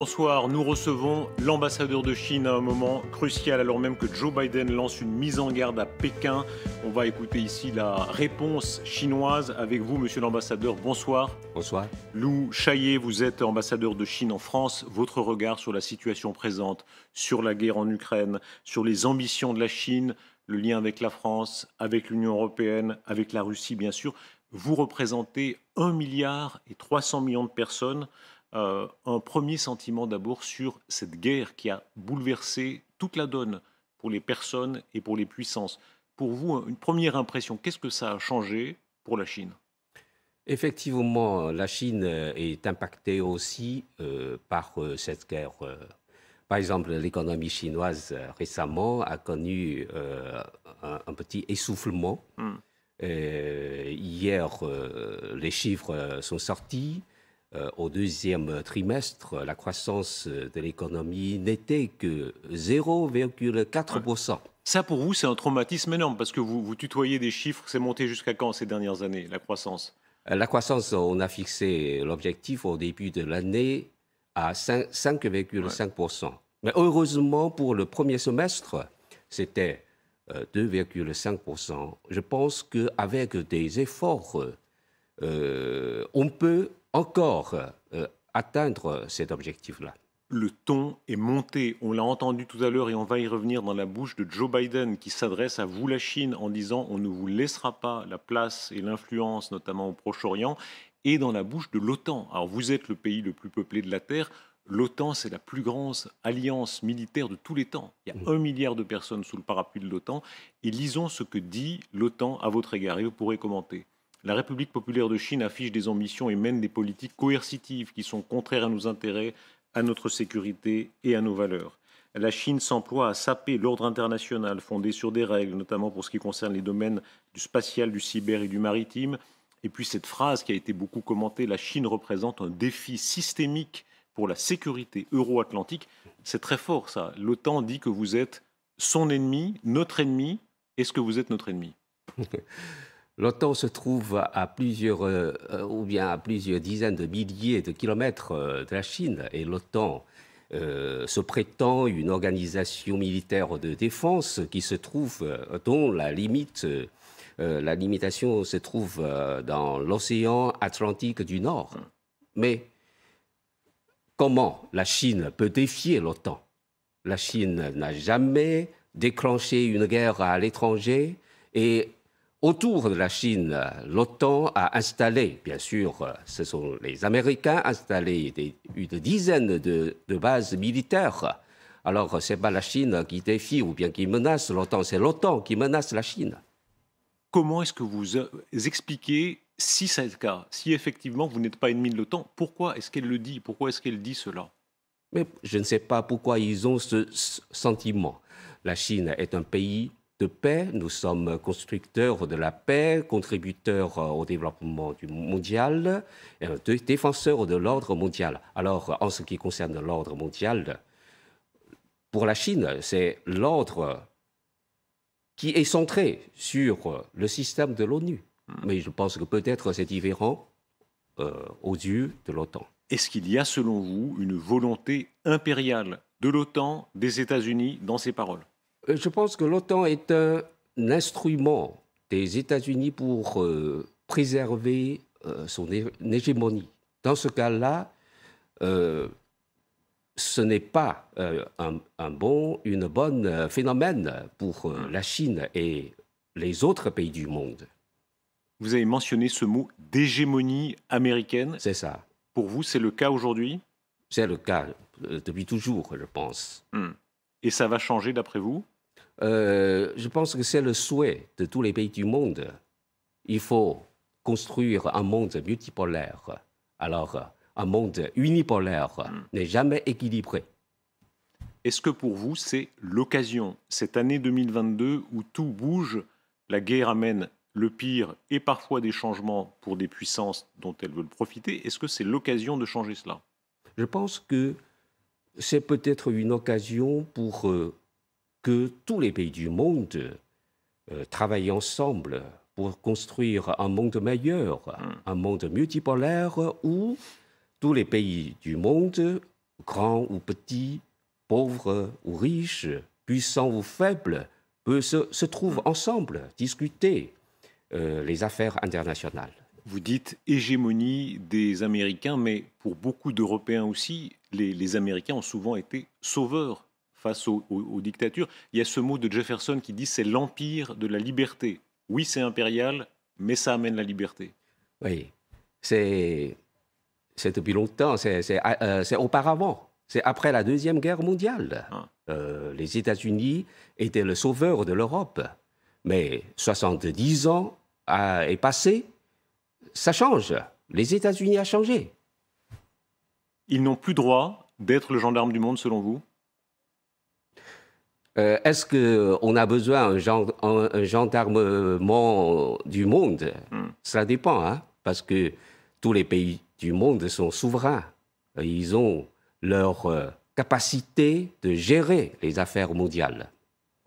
Bonsoir, nous recevons l'ambassadeur de Chine à un moment crucial alors même que Joe Biden lance une mise en garde à Pékin. On va écouter ici la réponse chinoise avec vous, monsieur l'ambassadeur. Bonsoir. Bonsoir. Lou Chaillet, vous êtes ambassadeur de Chine en France. Votre regard sur la situation présente, sur la guerre en Ukraine, sur les ambitions de la Chine, le lien avec la France, avec l'Union européenne, avec la Russie bien sûr. Vous représentez 1 milliard et 300 millions de personnes euh, un premier sentiment d'abord sur cette guerre qui a bouleversé toute la donne pour les personnes et pour les puissances. Pour vous, une première impression, qu'est-ce que ça a changé pour la Chine Effectivement, la Chine euh, est impactée aussi euh, par cette guerre. Par exemple, l'économie chinoise récemment a connu un, petit essoufflement. Hmm. hier, les chiffres sont sortis. Euh, au deuxième trimestre, la croissance de l'économie n'était que 0,4%. Ça, pour vous, c'est un traumatisme énorme parce que vous, vous tutoyez des chiffres. C'est monté jusqu'à quand ces dernières années, la croissance La croissance, on a fixé l'objectif au début de l'année à 5,5%. Mais heureusement, pour le premier semestre, c'était 2,5%. Euh, Je pense qu'avec des efforts, euh, on peut encore euh, atteindre cet objectif-là le ton est monté. On l'a entendu tout à l'heure et on va y revenir dans la bouche de Joe Biden qui s'adresse à vous, la Chine, en disant on ne vous laissera pas la place et l'influence, notamment au Proche-Orient, et dans la bouche de l'OTAN. Alors vous êtes le pays le plus peuplé de la Terre. L'OTAN, c'est la plus grande alliance militaire de tous les temps. Il y a mm. un milliard de personnes sous le parapluie de l'OTAN. Et lisons ce que dit l'OTAN à votre égard et vous pourrez commenter. La République populaire de Chine affiche des ambitions et mène des politiques coercitives qui sont contraires à nos intérêts, à notre sécurité et à nos valeurs. La Chine s'emploie à saper l'ordre international fondé sur des règles, notamment pour ce qui concerne les domaines du spatial, du cyber et du maritime. Et puis cette phrase qui a été beaucoup commentée, la Chine représente un défi systémique pour la sécurité euro-atlantique. C'est très fort ça. L'OTAN dit que vous êtes son ennemi, notre ennemi. Est-ce que vous êtes notre ennemi L'OTAN se trouve à plusieurs, euh, ou bien à plusieurs dizaines de milliers de kilomètres euh, de la Chine, et l'OTAN euh, se prétend une organisation militaire de défense qui se trouve, dont la limite, la limitation se trouve dans l'océan Atlantique du Nord. Mais comment la Chine peut défier l'OTAN La Chine n'a jamais déclenché une guerre à l'étranger et Autour de la Chine, l'OTAN a installé, bien sûr, euh, ce sont les Américains, installé une dizaine de, de, bases militaires. Alors, ce n'est pas la Chine qui défie ou bien qui menace l'OTAN, c'est l'OTAN qui menace la Chine. Comment est-ce que euh, vous expliquez, si c'est le cas, si effectivement vous n'êtes pas ennemi de l'OTAN, pourquoi est-ce qu'elle le dit Pourquoi est-ce qu'elle dit cela Mais je ne sais pas pourquoi ils ont ce sentiment. La Chine est un pays de paix. Nous sommes constructeurs de la paix, contributeurs euh, au développement du mondial, euh, défenseurs de l'ordre mondial. Alors, en ce qui concerne l'ordre mondial, pour la Chine, c'est l'ordre qui est centré sur le système de l'ONU. Hmm. Mais je pense que peut-être c'est différent euh, aux yeux de l'OTAN. Est-ce qu'il y a, selon vous, une volonté impériale de l'OTAN, des États-Unis, dans ces paroles euh, je pense que l'OTAN est un instrument des États-Unis pour euh, préserver euh, son hégémonie. Dans ce cas-là, ce n'est pas un, bon, une bonne phénomène pour la Chine et les autres pays du monde. Vous avez mentionné ce mot d'hégémonie américaine. C'est ça. Pour vous, c'est le cas aujourd'hui C'est le cas depuis toujours, je pense. Hmm. Et ça va changer d'après vous euh, je pense que c'est le souhait de tous les pays du monde. Il faut construire un monde multipolaire. Alors, un monde unipolaire hmm. n'est jamais équilibré. Est-ce que pour vous, c'est l'occasion, cette année 2022 où tout bouge, la guerre amène le pire et parfois des changements pour des puissances dont elles veulent profiter, est-ce que c'est l'occasion de changer cela Je pense que c'est peut-être une occasion pour euh, que tous les pays du monde euh, travaillent ensemble pour construire un monde meilleur, hmm. un monde multipolaire où tous les pays du monde, grands ou petits, pauvres ou riches, puissants ou faibles, se, trouvent hmm. ensemble, discuter euh, les affaires internationales. Vous dites hégémonie des Américains, mais pour beaucoup d'Européens aussi, les Américains ont souvent été sauveurs face aux, dictatures. Il y a ce mot de Jefferson qui dit c'est l'empire de la liberté. Oui, c'est impérial, mais ça amène la liberté. Oui, c'est depuis longtemps, euh, c'est auparavant, c'est après la Deuxième Guerre mondiale. Ah. Euh, les États-Unis étaient le sauveur de l'Europe, mais 70 ans est passé, ça change. Les États-Unis ont changé. Ils n'ont plus droit d'être le gendarme du monde, selon vous euh, est-ce qu'on euh, a besoin d'un gendarmerie du monde hmm. Ça dépend, hein, parce que tous les pays du monde sont souverains. Ils ont leur euh, capacité de gérer les affaires mondiales.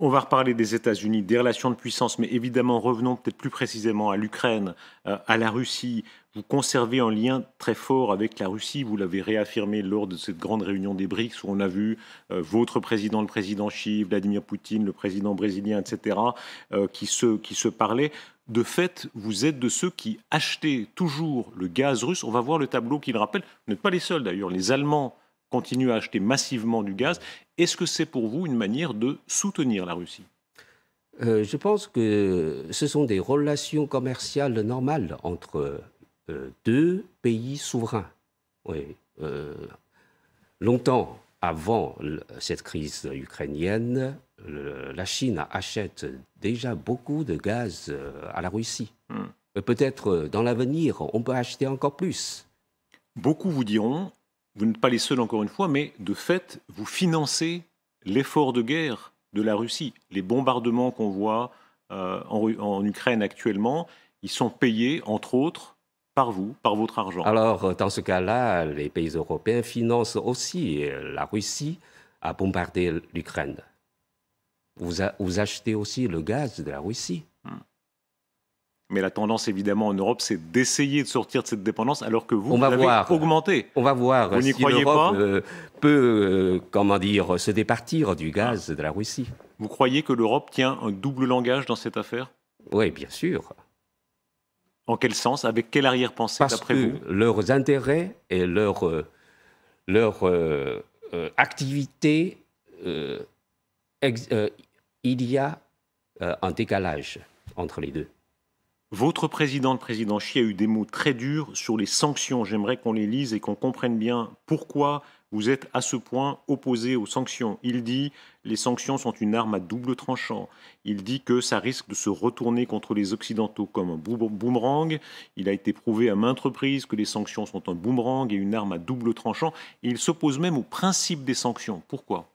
On va reparler des États-Unis, des relations de puissance, mais évidemment, revenons peut-être plus précisément à l'Ukraine, euh, à la Russie. Vous conservez un lien très fort avec la Russie, vous l'avez réaffirmé lors de cette grande réunion des BRICS où on a vu euh, votre président, le président Chi, Vladimir Poutine, le président brésilien, etc., euh, qui, se, qui se parlaient. De fait, vous êtes de ceux qui achetaient toujours le gaz russe. On va voir le tableau qui le rappelle. Vous n'êtes pas les seuls d'ailleurs. Les Allemands continuent à acheter massivement du gaz est-ce que c'est pour vous une manière de soutenir la Russie euh, Je pense que ce sont des relations commerciales normales entre euh, deux pays souverains. Euh, longtemps avant cette crise ukrainienne, la Chine achète déjà beaucoup de gaz à la Russie. Hmm. Peut-être dans l'avenir, on peut acheter encore plus. Beaucoup vous diront, vous n'êtes pas les seuls encore une fois, mais de fait, vous financez l'effort de guerre de la Russie. Les bombardements qu'on voit euh, en, Ukraine actuellement, ils sont payés, entre autres, par vous, par votre argent. Alors, dans ce cas-là, les pays européens financent aussi la Russie à bombarder l'Ukraine. Vous, achetez aussi le gaz de la Russie. Hmm. Mais la tendance, évidemment, en Europe, c'est d'essayer de sortir de cette dépendance, alors que vous, on vous va voir. On va voir si l'Europe euh, peut, euh, comment dire, se départir du gaz de la Russie. Vous croyez que l'Europe tient un double langage dans cette affaire Oui, bien sûr. En quel sens Avec quelle arrière-pensée, d'après vous leurs intérêts et leur, euh, leur activité, il y a un décalage entre les deux. Votre président, le président Xi, a eu des mots très durs sur les sanctions. J'aimerais qu'on les lise et qu'on comprenne bien pourquoi vous êtes à ce point opposé aux sanctions. Il dit les sanctions sont une arme à double tranchant. Il dit que ça risque de se retourner contre les Occidentaux comme un boomerang. Il a été prouvé à maintes reprises que les sanctions sont un boomerang et une arme à double tranchant. il s'oppose même au principe des sanctions. Pourquoi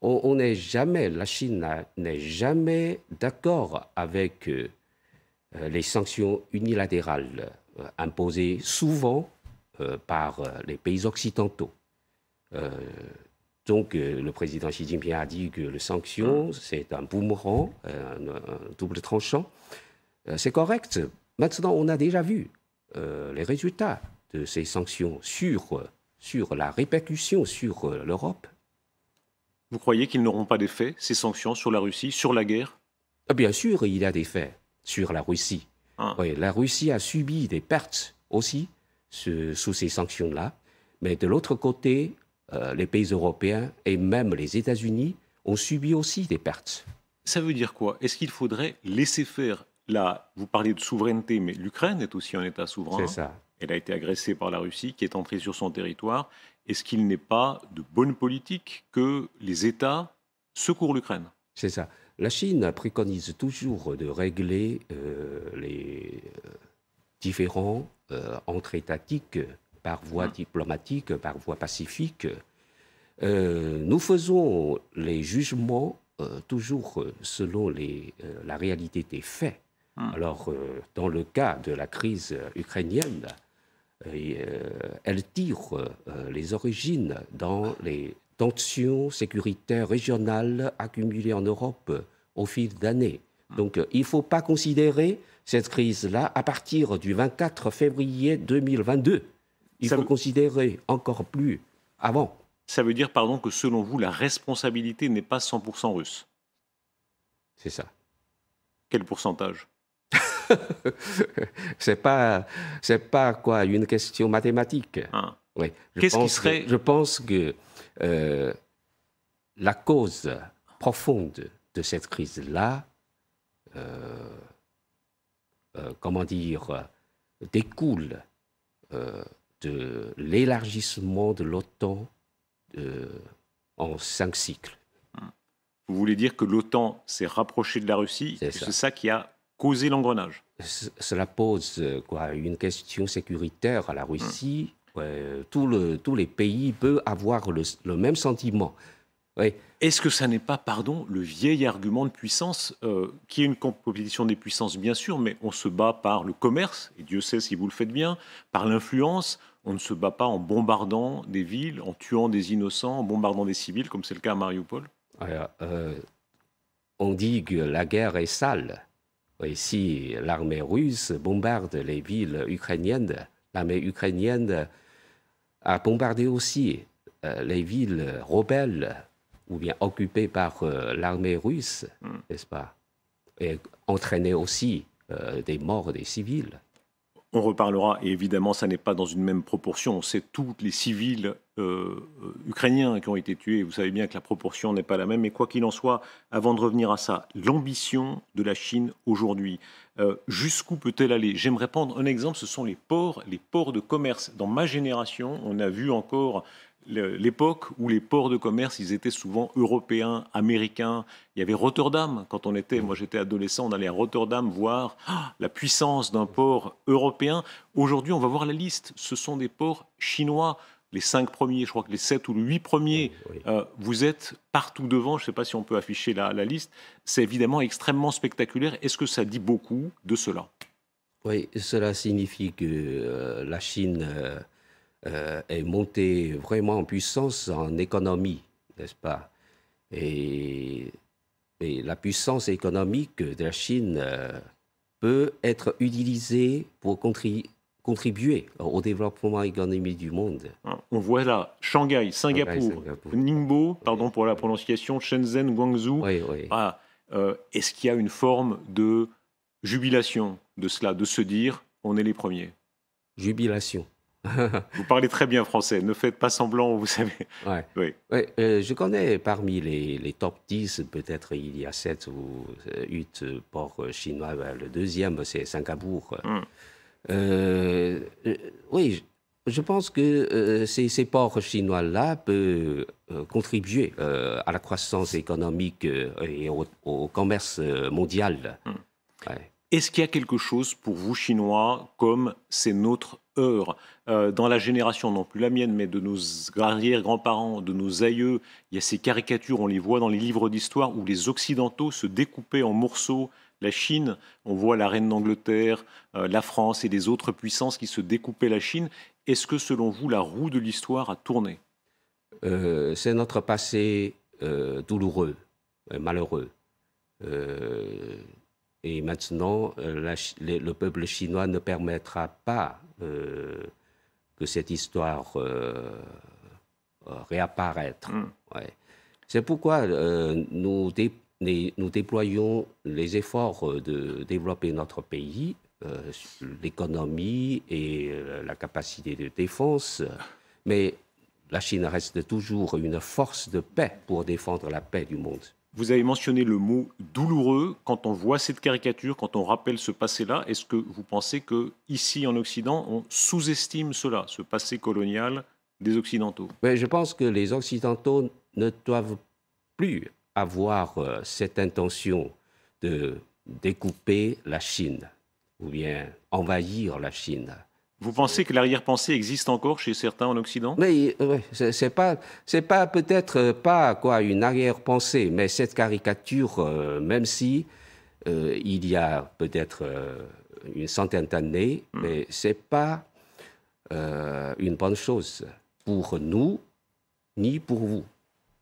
On n'est jamais, la Chine n'est jamais d'accord avec euh, euh, les sanctions unilatérales euh, imposées souvent euh, par les pays occidentaux. donc le président Xi Jinping a dit que les sanctions, c'est un boomerang, un, double tranchant. c'est correct. Maintenant, on a déjà vu les résultats de ces sanctions sur, sur la répercussion sur l'Europe. Vous croyez qu'ils n'auront pas d'effet, ces sanctions sur la Russie, sur la guerre ah, Bien sûr, il y a des faits sur la Russie. Ah. la Russie a subi des pertes aussi sous ces sanctions-là. Mais de l'autre côté, euh, les pays européens et même les États-Unis ont subi aussi des pertes. Ça veut dire quoi Est-ce qu'il faudrait laisser faire Là, vous parlez de souveraineté, mais l'Ukraine est aussi un État souverain. C'est ça. Elle a été agressée par la Russie, qui est entrée sur son territoire. Est-ce qu'il n'est pas de bonne politique que les États secourent l'Ukraine C'est ça. La Chine préconise toujours de régler euh, les euh, différents euh, entre étatiques par voie hum. diplomatique, par voie pacifique. nous faisons les jugements toujours selon la réalité des faits. Hum. Alors, dans le cas de la crise ukrainienne, elle tire les origines dans les tensions sécuritaires régionales accumulées en Europe au fil d'années. Hmm. Donc euh, il ne faut pas considérer cette crise-là à partir du 24 février 2022. Il faut considérer encore plus avant. Ça veut dire, pardon, que selon vous, la responsabilité n'est pas 100% russe C'est ça. Quel pourcentage c'est pas, c'est pas quoi, une question mathématique. Ah serait. je pense que euh, la cause profonde de cette crise-là, euh, euh, comment dire, découle de l'élargissement de l'OTAN en cinq cycles. Vous voulez dire que l'OTAN s'est rapproché de la Russie C'est ça. qui a causé l'engrenage. cela pose quoi, une question sécuritaire à la Russie. Euh, tous les pays peuvent avoir le, même sentiment. Est-ce que ça n'est pas, pardon, le vieil argument de puissance, euh, qui est une compétition des puissances, bien sûr, mais on se bat par le commerce, et Dieu sait si vous le faites bien, par l'influence, on ne se bat pas en bombardant des villes, en tuant des innocents, en bombardant des civils, comme c'est le cas à Mariupol euh, On dit que la guerre est sale. si l'armée russe bombarde les villes ukrainiennes, l'armée ukrainienne a bombardé aussi euh, les villes rebelles ou bien occupées par euh, l'armée russe, hmm. n'est-ce pas Et entraîné aussi euh, des morts des civils. On reparlera, et évidemment, ça n'est pas dans une même proportion. On sait tous les civils ukrainiens qui ont été tués. Vous savez bien que la proportion n'est pas la même. Mais quoi qu'il en soit, avant de revenir à ça, l'ambition de la Chine aujourd'hui, euh, jusqu'où peut-elle aller J'aimerais prendre un exemple, ce sont les ports, les ports de commerce. Dans ma génération, on a vu encore l'époque où les ports de commerce, ils étaient souvent européens, américains. Il y avait Rotterdam quand on était, moi j'étais adolescent, on allait à Rotterdam voir ah, la puissance d'un port européen. Aujourd'hui, on va voir la liste. Ce sont des ports chinois, les cinq premiers, je crois que les sept ou les huit premiers, euh, vous êtes partout devant. Je ne sais pas si on peut afficher la, liste. C'est évidemment extrêmement spectaculaire. Est-ce que ça dit beaucoup de cela Oui, cela signifie que euh, la Chine euh, est montée vraiment en puissance en économie, n'est-ce pas et, et, la puissance économique de la Chine peut être utilisée pour contribuer contribuer au développement économique du monde. Hein, on voit là Shanghai, Singapour, Ningbo, pardon pour la prononciation, Shenzhen, Guangzhou. Ah, euh, est-ce qu'il y a une forme de jubilation de cela, de se dire on est les premiers Jubilation. vous parlez très bien français, ne faites pas semblant, vous savez. Oui. Euh, je connais parmi les, top 10, peut-être il y a 7 ou 8 euh, ports chinois, bah, le deuxième c'est Singapour. Hum. Euh, euh, oui, je pense que euh, ces, ports chinois-là peuvent contribuer à la croissance économique et au, commerce mondial. Hmm. Est-ce qu'il y a quelque chose pour vous, Chinois, comme c'est notre heure Dans la génération, non plus la mienne, mais de nos arrière-grands-parents, de nos aïeux, il y a ces caricatures, on les voit dans les livres d'histoire, où les Occidentaux se découpaient en morceaux la Chine. On voit la reine d'Angleterre, euh, la France et les autres puissances qui se découpaient la Chine. Est-ce que, selon vous, la roue de l'histoire a tourné euh, C'est notre passé euh, douloureux, malheureux. et maintenant, le peuple chinois ne permettra pas que cette histoire réapparaisse. Hmm. C'est pourquoi nous nous déployons les efforts euh, de développer notre pays, euh, l'économie et euh, la capacité de défense, mais la Chine reste toujours une force de paix pour défendre la paix du monde. Vous avez mentionné le mot douloureux. Quand on voit cette caricature, quand on rappelle ce passé-là, est-ce que vous pensez que ici en Occident, on sous-estime cela, ce passé colonial des Occidentaux Mais Je pense que les Occidentaux ne doivent plus avoir euh, cette intention de découper la Chine ou bien envahir la Chine. Vous pensez que l'arrière-pensée existe encore chez certains en Occident Mais euh, oui, c'est pas, c'est pas peut-être pas quoi une arrière-pensée, mais cette caricature, euh, même si il y a peut-être une centaine d'années, ce hmm. mais c'est pas une bonne chose pour nous ni pour vous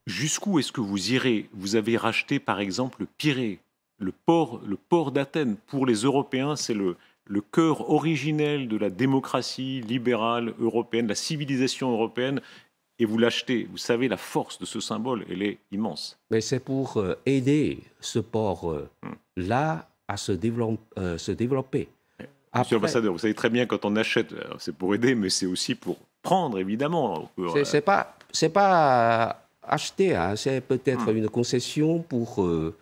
jusqu'où est-ce que vous irez Vous avez racheté par exemple Pirée, le port, le port d'Athènes. Pour les Européens, c'est le, le cœur originel de la démocratie libérale européenne, la civilisation européenne, et vous l'achetez. Vous savez, la force de ce symbole, elle est immense. Mais c'est pour euh, aider ce port-là euh, à euh, se, développer. Monsieur l'ambassadeur, vous savez très bien, quand on achète, c'est pour aider, mais c'est aussi pour prendre, évidemment. C'est pas, pas acheter, hein. c'est peut-être hmm. une concession pour euh,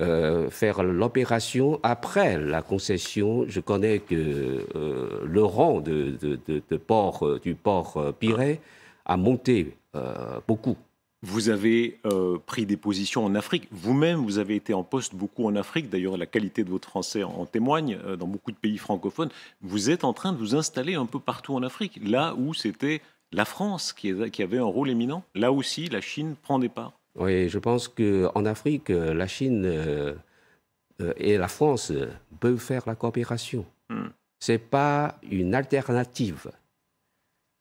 euh, faire l'opération après la concession. Je connais que euh, le rang de, port, du port piré a monté beaucoup. Vous avez pris des positions en Afrique. Vous-même, vous avez été en poste beaucoup en Afrique. D'ailleurs, la qualité de votre français en témoigne dans beaucoup de pays francophones. Vous êtes en train de vous installer un peu partout en Afrique, là où c'était la France, qui, avait un rôle éminent, là aussi, la Chine prend des parts. Oui, je pense qu'en Afrique, la Chine euh, euh, et la France euh, peuvent faire la coopération. Hmm. Ce n'est pas une alternative.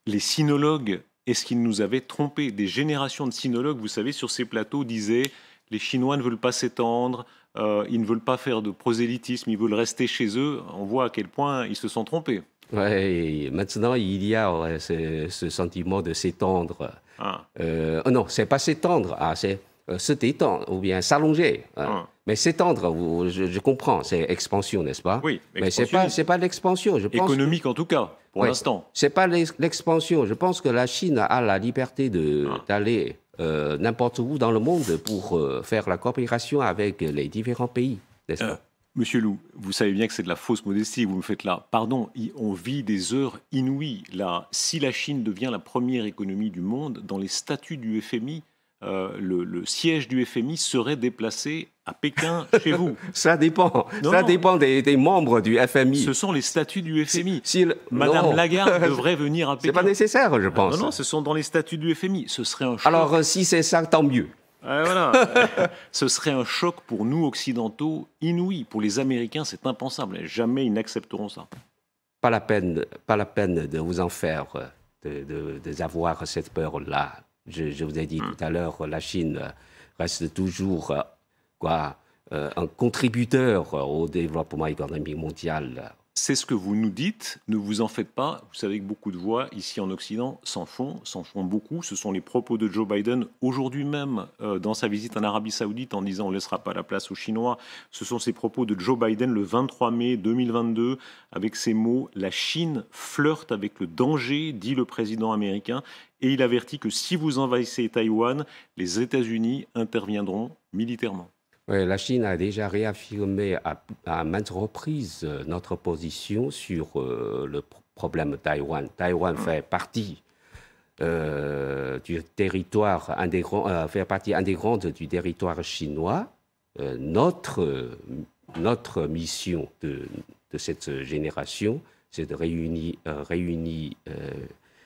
Les sinologues, est-ce qu'ils nous avaient trompés Des générations de sinologues, vous savez, sur ces plateaux disaient les Chinois ne veulent pas s'étendre, ils ne veulent pas faire de prosélytisme, ils veulent rester chez eux. On voit à quel point ils se sont trompés. Oui, maintenant il y a ce, sentiment de s'étendre. Ah. Euh, non, c'est pas s'étendre, ah, c'est s'étendre, euh, se ou bien s'allonger. Hein. Ah. Mais s'étendre, je, comprends, c'est expansion, n'est-ce pas Oui, mais c'est pas pas l'expansion, Économique en tout cas, pour l'instant. l'instant. C'est pas l'expansion. Je pense que la Chine a la liberté de ah. d'aller euh, n'importe où dans le monde pour euh, faire la coopération avec les différents pays, n'est-ce pas Monsieur Lou, vous savez bien que c'est de la fausse modestie, vous me faites là. Pardon, on vit des heures inouïes. Là, si la Chine devient la première économie du monde, dans les statuts du FMI, euh, le, siège du FMI serait déplacé à Pékin chez vous Ça dépend. ça dépend des, membres du FMI. Ce sont les statuts du FMI. Madame Lagarde devrait venir à Pékin. n'est pas nécessaire, je pense. Ah non, non, ce sont dans les statuts du FMI. Ce serait un Alors, euh, si c'est ça, tant mieux. Ce serait un choc pour nous occidentaux inouï. Pour les Américains, c'est impensable. Jamais ils n'accepteront ça. Pas la peine, pas la peine de vous en faire, de, cette peur-là. Je, vous ai dit hmm. tout à l'heure, la Chine reste toujours quoi, euh, un contributeur au développement économique mondial. C'est ce que vous nous dites, ne vous en faites pas. Vous savez que beaucoup de voix ici en Occident s'en font, s'en font beaucoup. Ce sont les propos de Joe Biden aujourd'hui même euh, dans sa visite en Arabie Saoudite en disant on ne laissera pas la place aux Chinois. Ce sont ces propos de Joe Biden le 23 mai 2022 avec ces mots La Chine flirte avec le danger, dit le président américain. Et il avertit que si vous envahissez Taïwan, les États-Unis interviendront militairement la Chine a déjà réaffirmé à, maintes reprises euh, notre position sur euh, le problème Taïwan. Taïwan mm. fait partie euh, du territoire fait partie intégrante du territoire chinois. notre, notre mission de, cette génération, c'est de réunir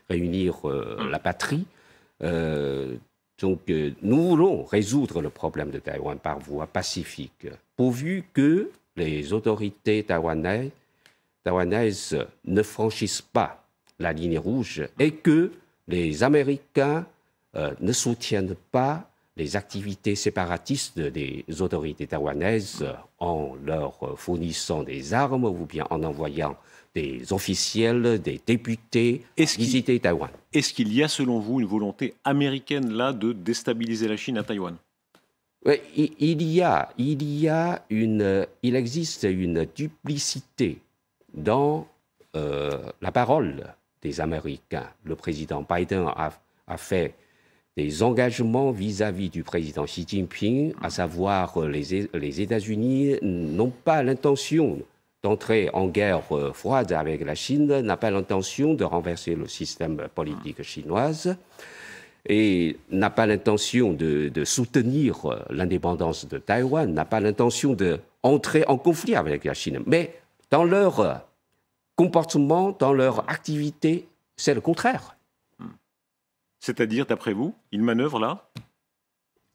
mm. la patrie. Donc, euh, nous voulons résoudre le problème de Taïwan par voie pacifique, pourvu que les autorités taïwanaises, ne franchissent pas la ligne rouge et que les Américains euh, ne soutiennent pas les activités séparatistes des autorités taïwanaises en leur fournissant des armes ou bien en envoyant des officiels, des députés est visiter Taïwan. Est-ce qu'il y a, selon vous, une volonté américaine là de déstabiliser la Chine à Taïwan il, il y a, il y a une, il existe une duplicité dans euh, la parole des Américains. Le président Biden a, fait des engagements vis-à-vis du président Xi Jinping, à savoir euh, les, e, les États-Unis n'ont pas l'intention Entrer en guerre euh, froide avec la Chine, n'a pas l'intention de renverser le système politique chinoise et n'a pas l'intention de, soutenir l'indépendance de Taïwan, n'a pas l'intention d'entrer en conflit avec la Chine. Mais dans leur comportement, dans leur activité, c'est le contraire. C'est-à-dire, d'après vous, ils manœuvrent là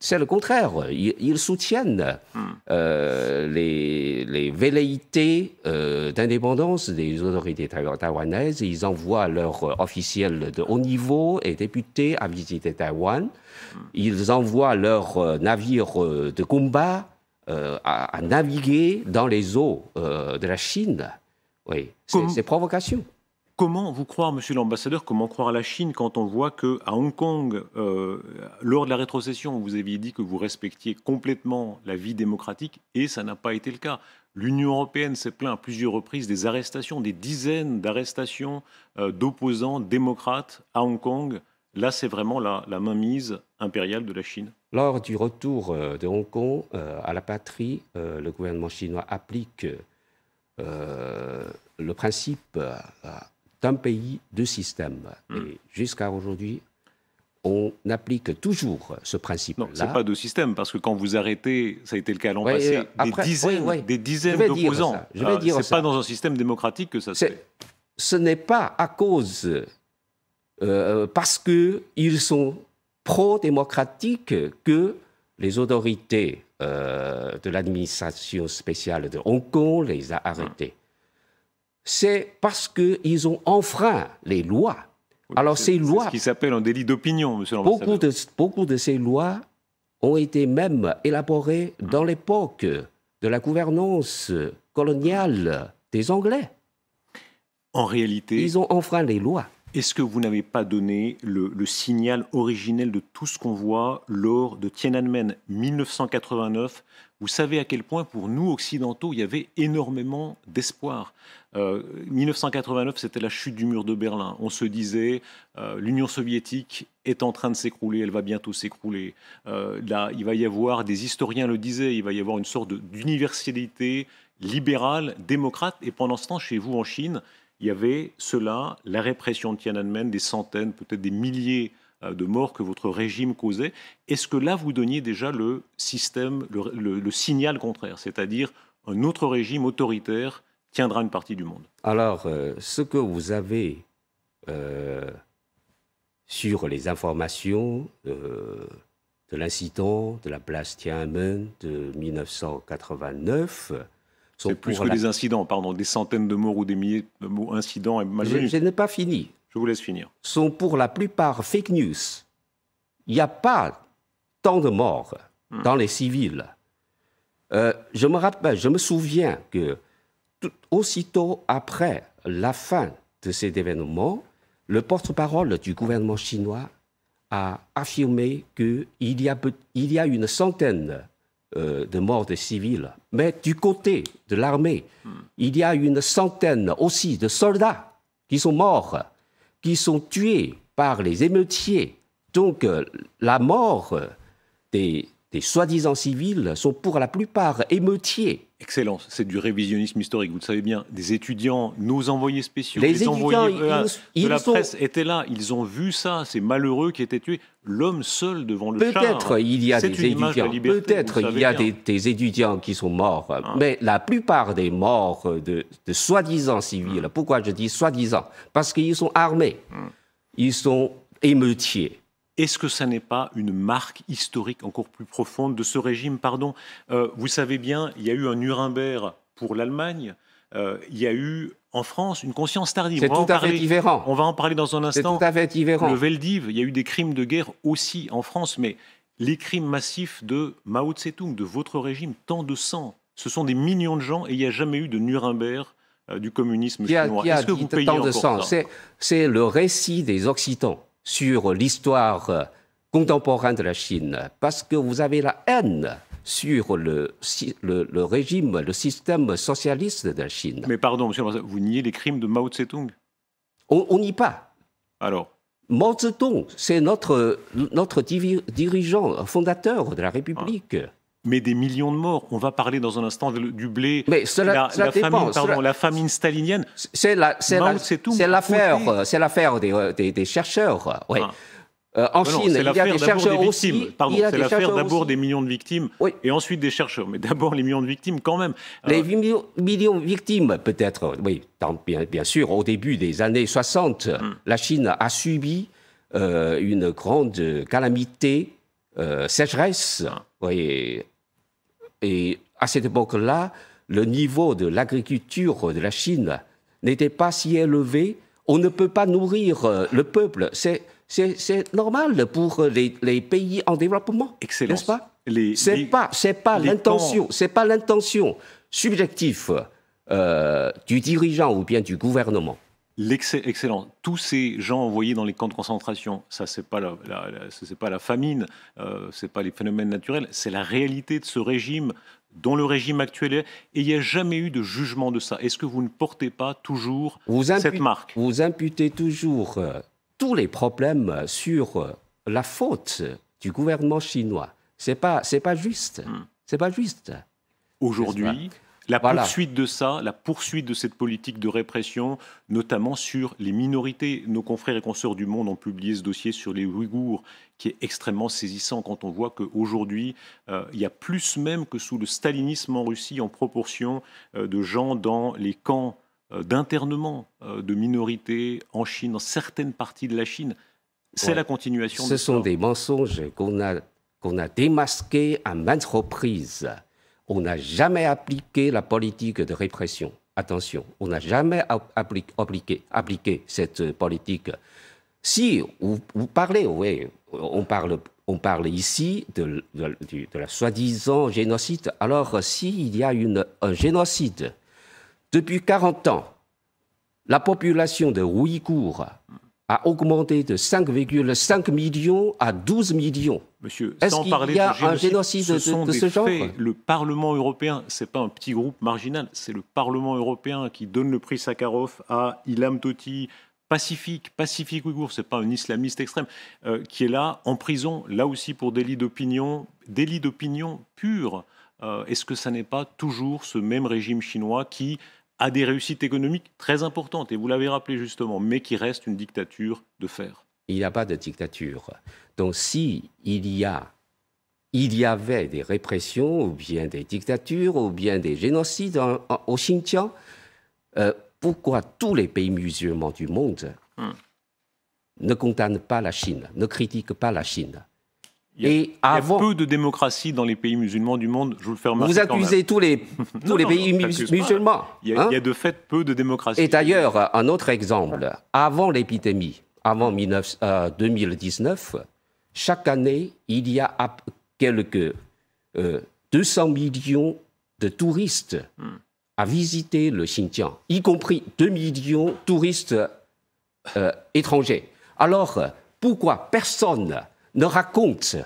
c'est le contraire. Ils, soutiennent euh, les, velléités euh, d'indépendance des autorités taïwanaises. Ils envoient leurs officiels de haut niveau et députés à visiter Taïwan. Ils envoient leurs euh, navires de combat à, à, naviguer dans les eaux de la Chine. Oui, c'est provocation. Comment vous croire, monsieur l'ambassadeur, comment croire à la Chine quand on voit que à Hong Kong, euh, lors de la rétrocession, vous aviez dit que vous respectiez complètement la vie démocratique et ça n'a pas été le cas. L'Union européenne s'est plainte à plusieurs reprises des arrestations, des dizaines d'arrestations euh, d'opposants démocrates à Hong Kong. Là, c'est vraiment la, mainmise impériale de la Chine. Lors du retour euh, de Hong Kong à la patrie, le gouvernement chinois applique le principe un pays, de système. Hmm. Et jusqu'à aujourd'hui, on applique toujours ce principe-là. Non, ce n'est pas de système, parce que quand vous arrêtez, ça a été le cas l'an passé, euh, des dizaines, d'opposants. Ce n'est ah, pas dans un système démocratique que ça se fait. Ce n'est pas à cause, euh, parce qu'ils sont pro-démocratiques que les autorités euh, de l'administration spéciale de Hong Kong les a hmm. arrêtés c'est parce qu'ils ont enfreint les lois. Alors ces lois... ce qui s'appelle un délit d'opinion, monsieur beaucoup de, beaucoup de ces lois ont été même élaborées dans l'époque de la gouvernance coloniale des Anglais. En réalité... Ils ont enfreint les lois. Est-ce que vous n'avez pas donné le, signal originel de tout ce qu'on voit lors de Tiananmen 1989 Vous savez à quel point pour nous occidentaux il y avait énormément d'espoir. 1989 euh, c'était la chute du mur de Berlin. On se disait euh, l'Union soviétique est en train de s'écrouler, elle va bientôt s'écrouler. Euh, là il va y avoir, des historiens le disaient, il va y avoir une sorte d'universalité libérale, démocrate. Et pendant ce temps chez vous en Chine il y avait cela, la répression de Tiananmen, des centaines, peut-être des milliers euh, de morts que votre régime causait. Est-ce que là, vous donniez déjà le système, le, signal contraire, c'est-à-dire un autre régime autoritaire tiendra une partie du monde Alors, euh, ce que vous avez euh, sur les informations de l'incident de la place Tiananmen de 1989, c'est plus que des incidents, pardon, des centaines de morts ou des milliers de morts, incidents Je, n'ai pas fini. Je vous laisse finir. Sont pour la plupart fake news. Il n'y a pas tant de morts hmm. dans les civils. Euh, je me rappelle, je me souviens que aussitôt après la fin de cet événement, le porte-parole du gouvernement chinois a affirmé qu'il y a une centaine euh, de morts de civils. Mais du côté de l'armée, il y a une centaine aussi de soldats qui sont morts, qui sont tués par les émeutiers. Donc euh, la mort des soi-disant civils sont pour la plupart émeutiers. Excellence, c'est du révisionnisme historique. Vous le savez bien, des étudiants, nos envoyés spéciaux, les, envoyés euh, ils, de la presse étaient là. Ils ont vu ça. Ces malheureux qui étaient tués. L'homme seul devant le peut Peut-être il y a des étudiants. Peut-être il y a des, étudiants qui sont morts. Ah. Mais la plupart des morts de, soi-disant civils. Ah. Pourquoi je dis soi-disant Parce qu'ils sont armés. Ah. Ils sont émeutiers. Est-ce que ça n'est pas une marque historique encore plus profonde de ce régime Pardon, euh, vous savez bien, il y a eu un Nuremberg pour l'Allemagne, euh, il y a eu en France une conscience tardive. C'est tout à fait différent. On va en parler dans un instant. C'est tout à Le Veldiv, il y a eu des crimes de guerre aussi en France, mais les crimes massifs de Mao Tse-tung, de votre régime, tant de sang. Ce sont des millions de gens et il n'y a jamais eu de Nuremberg euh, du communisme chinois. Est-ce que vous payez tant de sang C'est le récit des Occitans sur l'histoire contemporaine de la Chine, parce que vous avez la haine sur le, le, régime, le système socialiste de la Chine. Mais pardon, monsieur, vous niez les crimes de Mao Tse-tung On n'y pas. Alors Mao Zedong, c'est notre, notre dirigeant fondateur de la République. Ah mais des millions de morts. On va parler dans un instant du blé, mais cela, la, la, famine, la stalinienne. C'est l'affaire des, euh, des, des, chercheurs. Ouais. Ah. Euh, en Chine, il y a des chercheurs aussi. c'est l'affaire d'abord des millions de victimes oui. et ensuite des chercheurs. Mais d'abord les millions de victimes quand même. Euh, les millions, de victimes, peut-être, oui, bien, sûr, au début des années 60, hmm. la Chine a subi une grande calamité, sécheresse, hum. Et à cette époque-là, le niveau de l'agriculture de la Chine n'était pas si élevé. On ne peut pas nourrir euh, le peuple. C'est, normal pour les, pays en développement. N'est-ce pas C'est pas, pas l'intention. C'est pas l'intention subjective euh, du dirigeant ou bien du gouvernement. Excellent. Tous ces gens envoyés dans les camps de concentration, ça c'est pas la, c'est pas la famine, euh, c'est pas les phénomènes naturels, c'est la réalité de ce régime dont le régime actuel est, et il n'y a jamais eu de jugement de ça. Est-ce que vous ne portez pas toujours vous cette marque Vous imputez toujours euh, tous les problèmes sur euh, la faute du gouvernement chinois. C'est pas c'est pas juste. Hmm. C'est pas juste. Aujourd'hui. La poursuite de ça, la poursuite de cette politique de répression, notamment sur les minorités. Nos confrères et consoeurs du monde ont publié ce dossier sur les Ouïghours, qui est extrêmement saisissant quand on voit qu'aujourd'hui, euh, il y a plus même que sous le stalinisme en Russie en proportion euh, de gens dans les camps euh, d'internement de minorités en Chine, dans certaines parties de la Chine. C'est la continuation. Ce sont des mensonges qu'on qu'on a démasqués à maintes reprises on n'a jamais appliqué la politique de répression. Attention, on n'a jamais appliqué, cette euh, politique. Si vous, parlez, oui, on parle, ici de, la soi-disant génocide. Alors, s'il y a un génocide depuis 40 ans, la population de Ouïghours a augmenté de 5,5 millions à 12 millions. Monsieur, sans parler y de un génocide ce de, ce genre Le Parlement européen, c'est pas un petit groupe marginal, c'est le Parlement européen qui donne le prix Sakharov à Ilham Toti, pacifique, pacifique ouïghour, n'est pas un islamiste extrême, euh, qui est là en prison, là aussi pour délit d'opinion, délit d'opinion pur. Euh, est-ce que ça n'est pas toujours ce même régime chinois qui a des réussites économiques très importantes, et vous l'avez rappelé justement, mais qui reste une dictature de fer. Il n'y a pas de dictature. Donc si il y a, il y avait des répressions, ou bien des dictatures, ou bien des génocides au Xinjiang, euh, pourquoi tous les pays musulmans du monde hum. ne condamnent pas la Chine, ne critiquent pas la Chine il et peu de démocratie dans les pays musulmans du monde, je vous le fais remarquer. Vous accusez tous les, les pays musulmans. Il, y a, hein. de fait peu de démocratie. Et d'ailleurs, un autre exemple, avant l'épidémie, avant 2019, euh, chaque année, il y a quelques 200 euh, millions de touristes à visiter le Xinjiang, y compris 2 millions de touristes euh, étrangers. Alors, pourquoi personne ne raconte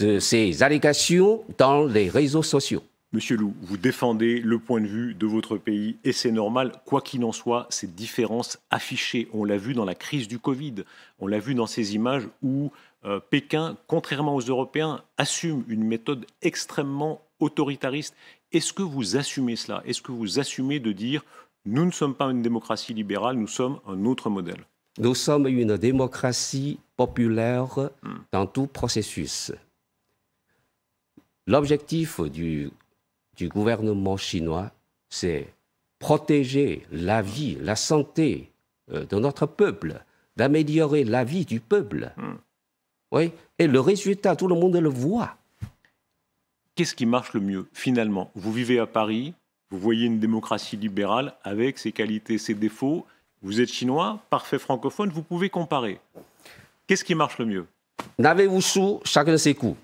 de ces allégations dans les réseaux sociaux. Monsieur Lou, vous défendez le point de vue de votre pays et c'est normal, quoi qu'il en soit, ces différences affichées. On l'a vu dans la crise du Covid, on l'a vu dans ces images où euh, Pékin, contrairement aux Européens, assume une méthode extrêmement autoritariste. Est-ce que vous assumez cela Est-ce que vous assumez de dire nous ne sommes pas une démocratie libérale, nous sommes un autre modèle Nous sommes une démocratie populaire dans tout processus. L'objectif du, gouvernement chinois, c'est protéger la vie, la santé euh, de notre peuple, d'améliorer la vie du peuple. Hmm. Oui, et le résultat, tout le monde le voit. Qu'est-ce qui marche le mieux, finalement Vous vivez à Paris, vous voyez une démocratie libérale avec ses qualités, ses défauts. Vous êtes chinois, parfait francophone, vous pouvez comparer. Qu'est-ce qui marche le mieux N'avez-vous sous chacun de ses coups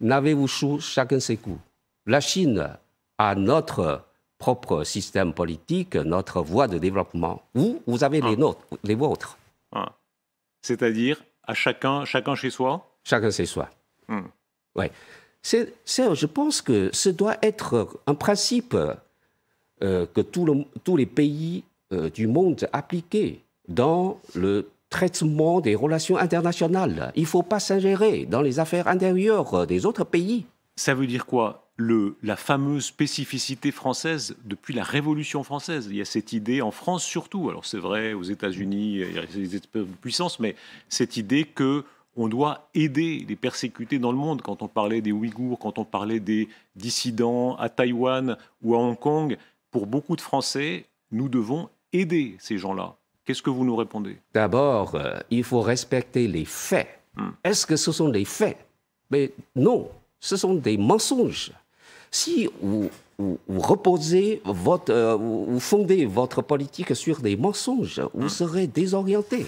« vous chacun ses coups. La Chine a notre propre système politique, notre voie de développement. Vous, vous avez les, ah. nôtres, les vôtres. Ah. C'est-à-dire à chacun, chacun chez soi Chacun chez soi. Hmm. je pense que ce doit être un principe euh, que tous les pays euh, du monde appliquent dans le traitement des relations internationales. Il ne faut pas s'ingérer dans les affaires intérieures des autres pays. Ça veut dire quoi le, la fameuse spécificité française depuis la Révolution française. Il y a cette idée, en France surtout, alors c'est vrai aux États-Unis, il y a des espèces puissance, mais cette idée que on doit aider les persécutés dans le monde. Quand on parlait des Ouïghours, quand on parlait des dissidents à Taïwan ou à Hong Kong, pour beaucoup de Français, nous devons aider ces gens-là. Qu'est-ce que vous nous répondez D'abord, euh, il faut respecter les faits. Hmm. Est-ce que ce sont des faits Mais non, ce sont des mensonges. Si vous, reposez votre, euh, vous fondez votre politique sur des mensonges, vous hmm. serez désorienté.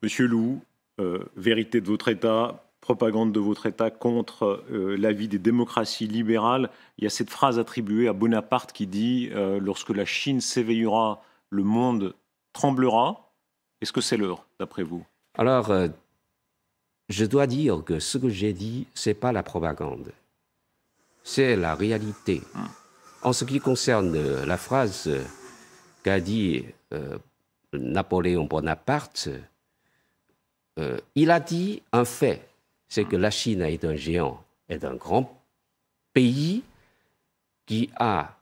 Monsieur Lou, euh, vérité de votre État, propagande de votre État contre la l'avis des démocraties libérales. Il y a cette phrase attribuée à Bonaparte qui dit Lorsque la Chine s'éveillera, le monde tremblera. Est-ce que c'est l'heure, d'après vous Alors, euh, je dois dire que ce que j'ai dit, ce n'est pas la propagande, c'est la réalité. Hmm. En ce qui concerne euh, la phrase euh, qu'a dit Napoléon Bonaparte, il a dit un fait, c'est que la Chine est un géant, est un grand pays qui a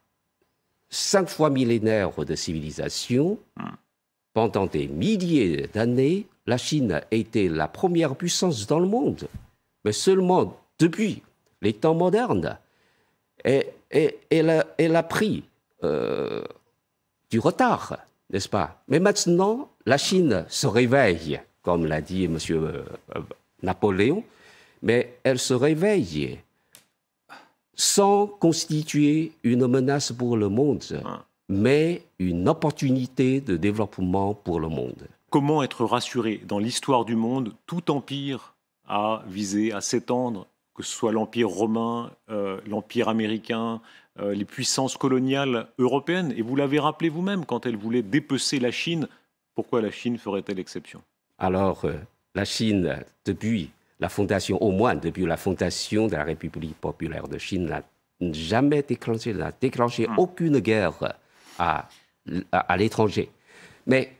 cinq fois millénaire de civilisation, hmm. Pendant des milliers d'années, la Chine a été la première puissance dans le monde, mais seulement depuis les temps modernes. elle, a, pris euh, du retard, n'est-ce pas Mais maintenant, la Chine se réveille, comme l'a dit M. Euh, Napoléon, mais elle se réveille sans constituer une menace pour le monde. Ah mais une opportunité de développement pour le monde. Comment être rassuré Dans l'histoire du monde, tout empire a visé à s'étendre, que ce soit l'empire romain, euh, l'empire américain, euh, les puissances coloniales européennes. Et vous l'avez rappelé vous-même, quand elle voulait dépecer la Chine, pourquoi la Chine ferait-elle exception Alors, euh, la Chine, depuis la fondation, au moins depuis la fondation de la République populaire de Chine, n'a jamais déclenché, hmm. aucune guerre à, à, l'étranger. Mais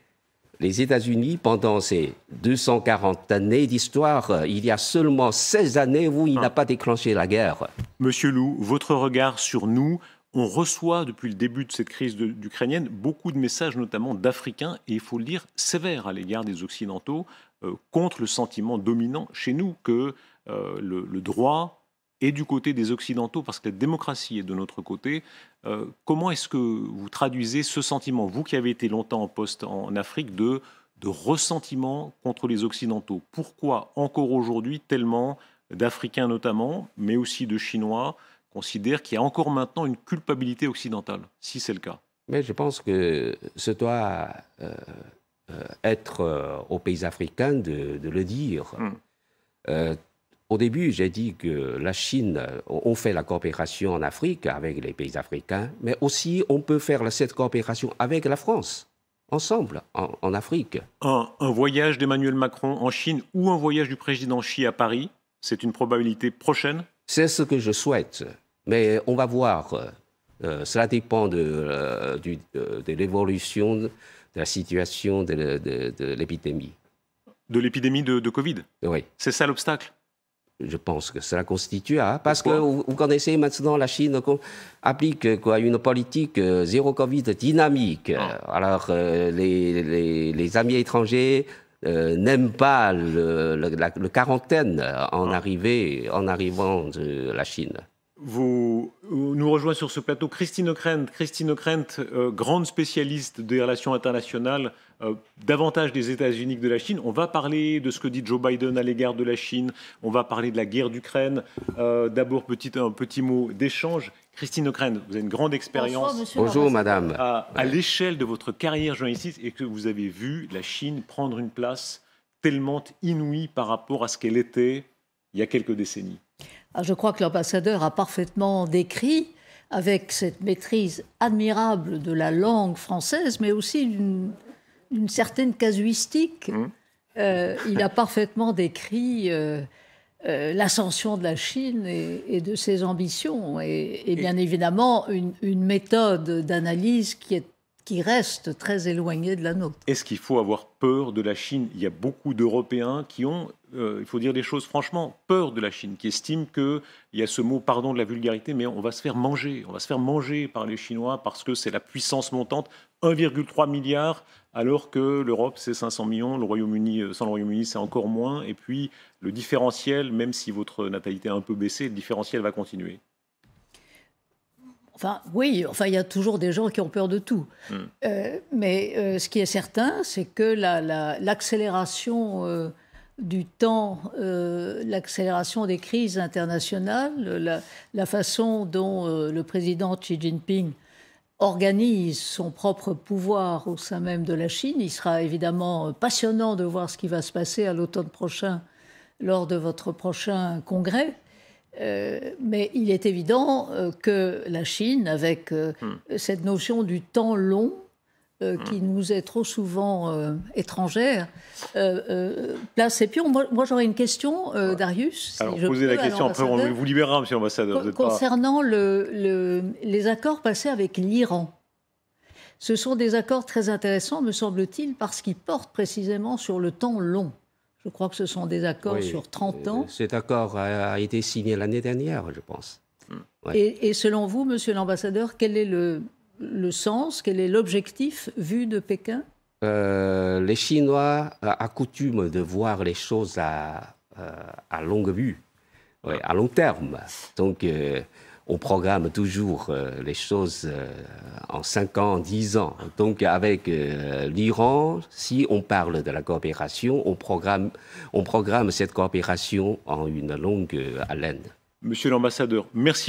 les États-Unis, pendant ces 240 années d'histoire, euh, il y a seulement 16 années où il ah. n'a pas déclenché la guerre. Monsieur Lou, votre regard sur nous, on reçoit depuis le début de cette crise ukrainienne beaucoup de messages, notamment d'Africains, et il faut le dire, sévères à l'égard des Occidentaux, euh, contre le sentiment dominant chez nous que euh, le droit est du côté des Occidentaux, parce que la démocratie est de notre côté, euh, comment est-ce que vous traduisez ce sentiment, vous qui avez été longtemps en poste en Afrique, de, ressentiment contre les Occidentaux Pourquoi encore aujourd'hui tellement d'Africains notamment, mais aussi de Chinois, considèrent qu'il y a encore maintenant une culpabilité occidentale, si c'est le cas Mais je pense que ce doit euh, euh, être aux pays africains de, le dire. Hum. Au début, j'ai dit que la Chine, on fait la coopération en Afrique avec les pays africains, mais aussi on peut faire cette coopération avec la France, ensemble, en, Afrique. Un, voyage d'Emmanuel Macron en Chine ou un voyage du président Xi à Paris, c'est une probabilité prochaine C'est ce que je souhaite, mais on va voir. Euh, cela dépend euh, de, l'évolution de la situation de, l'épidémie. De l'épidémie de, de Covid Oui. C'est ça l'obstacle je pense que cela constitue, hein, parce que vous, connaissez maintenant la Chine applique euh, quoi, une politique euh, zéro Covid dynamique. Ah. Alors euh, les, amis étrangers n'aiment pas le, la, quarantaine en, ah. arrivée, en arrivant de la Chine. Vous euh, nous rejoint sur ce plateau Christine O'Krent. Christine euh, grande spécialiste des relations internationales, euh, davantage des États-Unis que de la Chine. On va parler de ce que dit Joe Biden à l'égard de la Chine. On va parler de la guerre d'Ukraine. D'abord, un petit mot d'échange. Christine O'Krent, vous avez une grande expérience. Bonjour, Bonjour madame. À, l'échelle de votre carrière ici, et que vous avez vu la Chine prendre une place tellement inouïe par rapport à ce qu'elle était il y a quelques décennies. Ah, je crois que l'ambassadeur a parfaitement décrit, avec cette maîtrise admirable de la langue française, mais aussi d'une certaine casuistique, hum. euh, il a parfaitement décrit euh, euh, l'ascension de la Chine et, de ses ambitions, et, bien évidemment une, méthode d'analyse qui est qui reste très éloignée de la nôtre. Est-ce qu'il faut avoir peur de la Chine Il y a beaucoup d'Européens qui ont euh, il faut dire des choses franchement, peur de la Chine, qui estime qu'il y a ce mot, pardon de la vulgarité, mais on va se faire manger, on va se faire manger par les Chinois parce que c'est la puissance montante, 1,3 milliard, alors que l'Europe c'est 500 millions, le Royaume-Uni, euh, sans le Royaume-Uni c'est encore moins, et puis le différentiel, même si votre natalité a un peu baissé, le différentiel va continuer. Enfin, oui, enfin, il y a toujours des gens qui ont peur de tout. Hmm. Euh, mais ce qui est certain, c'est que l'accélération la, du temps euh, l'accélération des crises internationales, la, façon dont euh, le président Xi Jinping organise son propre pouvoir au sein même de la Chine. Il sera évidemment euh, passionnant de voir ce qui va se passer à l'automne prochain lors de votre prochain congrès. mais il est évident que la Chine, avec hmm. cette notion du temps long, euh, qui mm. nous est trop souvent euh, étrangère, euh, euh, place Et puis, Moi, j'aurais une question, Darius. Si Alors, posez la question, après on vous libérera, monsieur l'ambassadeur. concernant le, les accords passés avec l'Iran. Ce sont des accords très intéressants, me semble-t-il, parce qu'ils portent précisément sur le temps long. Je crois que ce sont des accords sur 30 ans. Cet accord a été signé l'année dernière, je pense. Mm. Et, et selon vous, monsieur l'ambassadeur, quel est le, le sens, quel est l'objectif vu de Pékin euh, Les Chinois ont euh, coutume de voir les choses à, euh, à longue vue, ah. à long terme. Donc, on programme toujours les choses en 5 ans, 10 ans. Donc avec l'Iran, si on parle de la coopération, on programme, on programme cette coopération en une longue haleine. Monsieur l'ambassadeur, merci.